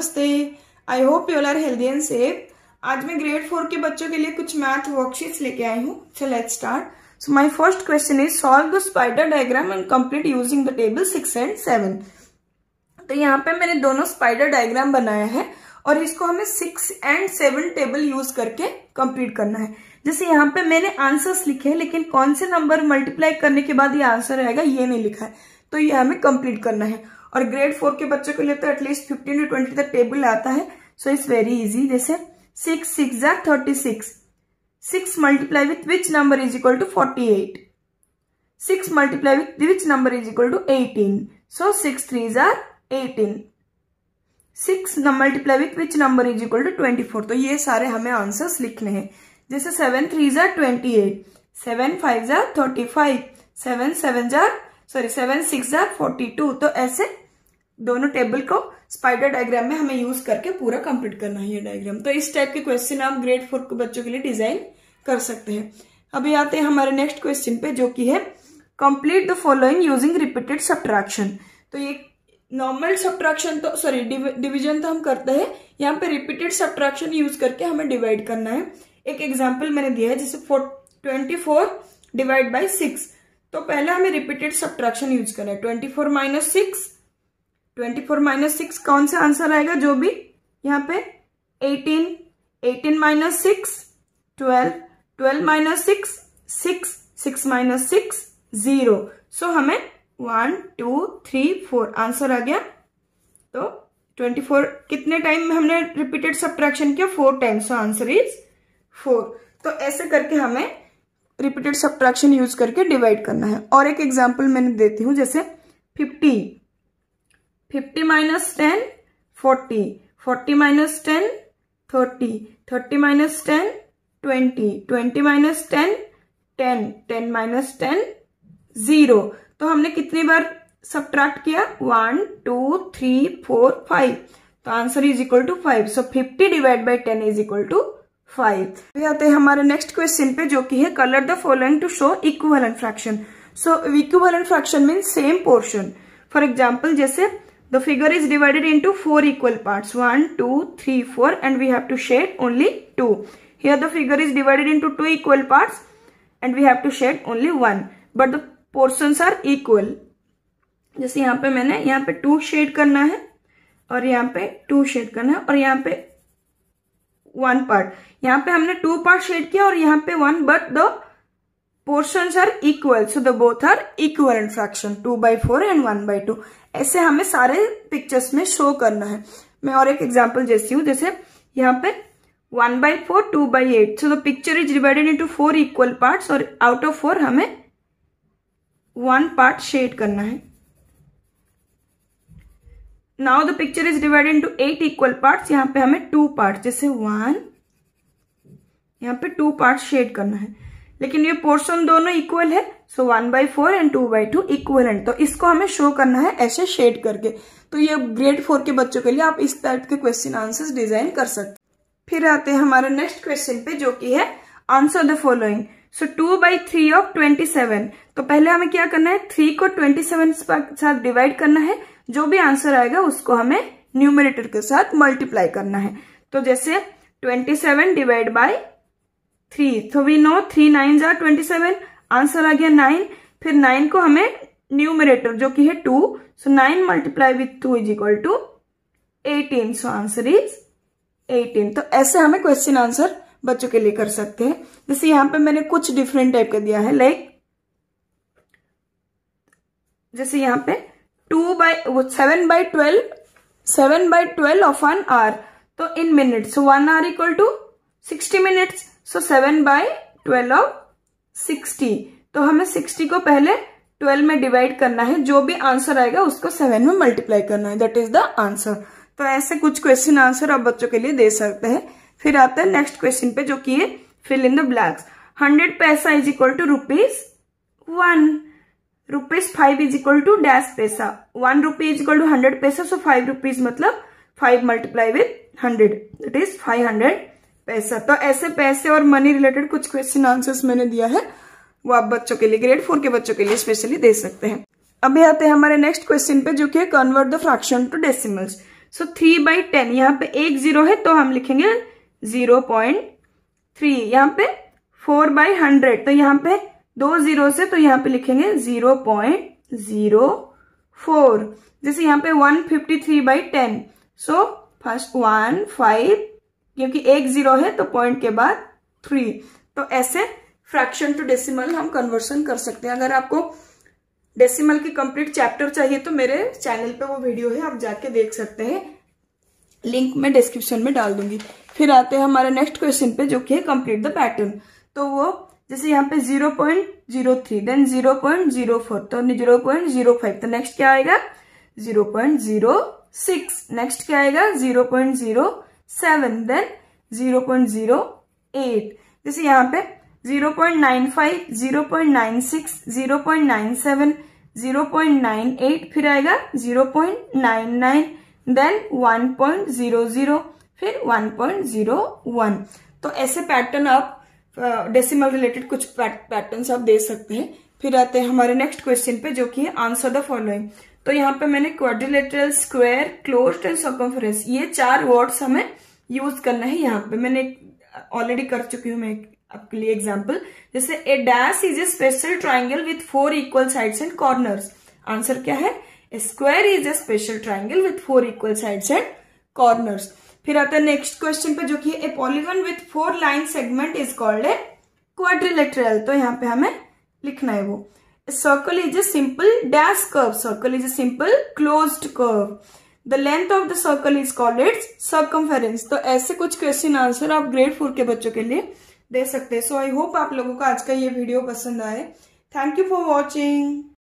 नमस्ते I hope you'll are healthy and safe आज मैं ग्रेड फोर के बच्चों के लिए कुछ मैथ वर्कशीट्स लेके आई हूँ so let's start so my first question is solve the spider diagram and complete using the table six and seven तो यहाँ पे मैंने दोनों स्पाइडर डायग्राम बनाया है और इसको हमें six and seven table use करके कंप्लीट करना है जैसे यहाँ पे मैंने आंसर्स लिखे हैं लेकिन कौन से नंबर मल्टीप्लाई करने के बाद ये आंसर रहेगा ये नहीं लिखा है तो ये हमें कंप्लीट करना है और ग्रेड फोर के बच्चों के लिए तो एटलीस्ट फिफ्टीन टू ट्वेंटी तक टेबल आता है सो इट्स वेरी इजी जैसे सिक्स सिक्स या thirty six six multiply with which number is equal to forty eight six multiply with which number is equal to eighteen so six three जार eighteen six multiply with which number is equal to twenty four तो ये सारे हमें answers लिखने हैं जैसे seven three जार twenty eight seven five जार थर्टी फाइव सेवन सेवन जार sorry seven six forty two तो ऐसे दोनों टेबल को स्पाइडर डायग्राम में हमें यूज करके पूरा कंप्लीट करना है ये डायग्राम तो इस टाइप के क्वेश्चन आप ग्रेड फोर के बच्चों के लिए डिजाइन कर सकते हैं अभी आते हैं हमारे नेक्स्ट क्वेश्चन पे जो कि है complete the following using repeated subtraction तो ये नॉर्मल सब्ट्रैक्शन तो सॉरी डिविजन तो हम करते हैं यहाँ पे रिपीटेड सब्ट्रैक्शन यूज करके हमें डिवाइड करना है एक एग्जाम्पल मैंने दिया है जैसे twenty four divide by six तो पहले हमें रिपीटेड सब्ट्रैक्शन यूज करना है twenty four minus six twenty four minus six कौन सा आंसर आएगा जो भी यहाँ पे eighteen eighteen minus six twelve twelve minus six six six minus six zero so हमें one two three four answer आ गया तो ट्वेंटी फोर कितने टाइम में हमने रिपीटेड सब्ट्रैक्शन किया four times answer is four तो ऐसे करके हमें रिपीटेड सब्ट्रैक्शन यूज करके डिवाइड करना है और एक एग्जाम्पल मैंने देती हूँ जैसे fifty fifty minus ten forty forty minus ten thirty thirty minus ten twenty twenty minus ten ten ten minus ten zero तो हमने कितनी बार सब्ट्रैक्ट किया one two three four five तो answer is equal to five so fifty divide by ten is equal to five अभी आते हैं हमारे नेक्स्ट क्वेश्चन पे जो कि है colour the following to show equal fraction so equal fraction mean same portion for example जैसे the figure is divided into four equal part one two three four and we have to shade only two here the figure is divided into two equal part and we have to shade only one but the portion are equal जैसे यहाँ पे मैंने यहाँ पे to shade करना है और यहाँ पे टू शेड करना है और यहाँ पे वन पार्ट यहाँ पे हमने टू पार्ट शेड किया और यहाँ पे one but the portion are equal so the both are equal fraction two by four and one by two ऐसे हमें सारे पिक्चर्स में शो करना है मैं और एक एग्जाम्पल जैसी हूँ जैसे यहाँ पे one by four two by eight so the picture is divided into four equal part और आउट ऑफ फोर हमें वन पार्ट शेड करना है now the picture is divided into eight equal part यहाँ पे हमें टू पार्ट जैसे one यहां पे टू पार्ट शेड करना है लेकिन ये पोर्शन दोनों इक्वल है so one by four and two by two equal and तो इसको हमें शो करना है ऐसे शेड करके तो ये ग्रेड फोर के बच्चों के लिए आप इस टाइप के क्वेश्चन आंसर डिजाइन कर सकते फिर आते हैं हमारे नेक्स्ट क्वेश्चन पे जो कि है answer the following so two by three of twenty seven तो पहले हमें क्या करना है थ्री को ट्वेंटी सेवन साथ डिवाइड करना है जो भी आंसर आएगा उसको हमें न्यूमिरेटर के साथ मल्टीप्लाई करना है तो जैसे twenty seven divide by three तो वी नो थ्री नाइन जार ट्वेंटी सेवन आंसर आ गया नाइन फिर नाइन को हमें न्यूमिरेटर जो कि है two so nine multiply with two is equal to eighteen so answer is eighteen तो ऐसे हमें क्वेश्चन आंसर बच्चों के लिए कर सकते हैं जैसे यहाँ पे मैंने कुछ डिफरेंट टाइप का दिया है लाइक like, जैसे यहाँ पे two by seven by twelve seven by twelve of one hour तो इन so one hour equal to sixty minutes so seven by twelve of sixty तो हमें सिक्सटी को पहले ट्वेल्व में डिवाइड करना है जो भी आंसर आएगा उसको सेवन में मल्टीप्लाई करना है दैट इज द आंसर तो ऐसे कुछ क्वेश्चन आंसर आप बच्चों के लिए दे सकते हैं फिर आता है नेक्स्ट क्वेश्चन पे जो कि है fill in the blanks hundred paisa is equal to rupees one rupees five is equal to dash paisa one rupees is equal to hundred paisa so five rupees मतलब five multiply with hundred that is five hundred paisa तो ऐसे पैसे और money related कुछ question answers मैंने दिया है वो आप बच्चों के लिए ग्रेड फोर के बच्चों के लिए स्पेशली दे सकते हैं अभी आते हैं हमारे नेक्स्ट क्वेश्चन पे जो कि convert the fraction to decimals so three by ten यहाँ पे एक जीरो है तो हम लिखेंगे जीरो पॉइंट थ्री यहाँ पे फोर बाई हंड्रेड तो यहाँ पे दो जीरो से तो यहाँ पे लिखेंगे जीरो पॉइंट जीरो फोर जैसे यहाँ पे one fifty three by ten so first one five क्योंकि एक जीरो है तो पॉइंट के बाद थ्री तो ऐसे फ्रैक्शन टू डेसिमल हम कन्वर्सन कर सकते हैं अगर आपको डेसिमल की कंप्लीट चैप्टर चाहिए तो मेरे चैनल पे वो वीडियो है आप जाके देख सकते हैं लिंक मैं डिस्क्रिप्शन में डाल दूंगी फिर आते हैं हमारे नेक्स्ट क्वेश्चन पे जो कि है कंप्लीट द पैटर्न तो वो जैसे यहाँ पे zero point zero three then zero point zero four तो जीरो पॉइंट जीरो फाइव तो नेक्स्ट क्या आएगा zero point zero six next क्या आएगा zero point zero seven then zero point zero eight जैसे यहाँ पे zero point nine five zero point nine six zero point nine seven zero point nine eight फिर आएगा zero point nine nine then one point zero zero फिर one point zero one तो ऐसे pattern आप decimal related कुछ pattern आप दे सकते हैं फिर आते हैं हमारे नेक्स्ट क्वेश्चन पे जो कि आंसर द फॉलोइंग तो यहाँ पे मैंने quadrilateral square close and circumference ये चार वर्ड्स हमें यूज करना है यहाँ पे मैंने ऑलरेडी कर चुकी हूँ मैं आपके लिए एग्जाम्पल जैसे a dash is a special triangle with four equal sides and corners answer क्या है square is a special triangle with four equal sides and corners फिर आता है नेक्स्ट क्वेश्चन पे जो कि a polygon with four line segment is called a quadrilateral तो यहाँ पे हमें लिखना है वो circle is a simple dash curve circle is a simple closed curve the length of the circle is called its circumference तो ऐसे कुछ क्वेश्चन आंसर आप ग्रेड फोर के बच्चों के लिए दे सकते हैं सो आई होप आप लोगों को आज का ये वीडियो पसंद आए थैंक यू फॉर वॉचिंग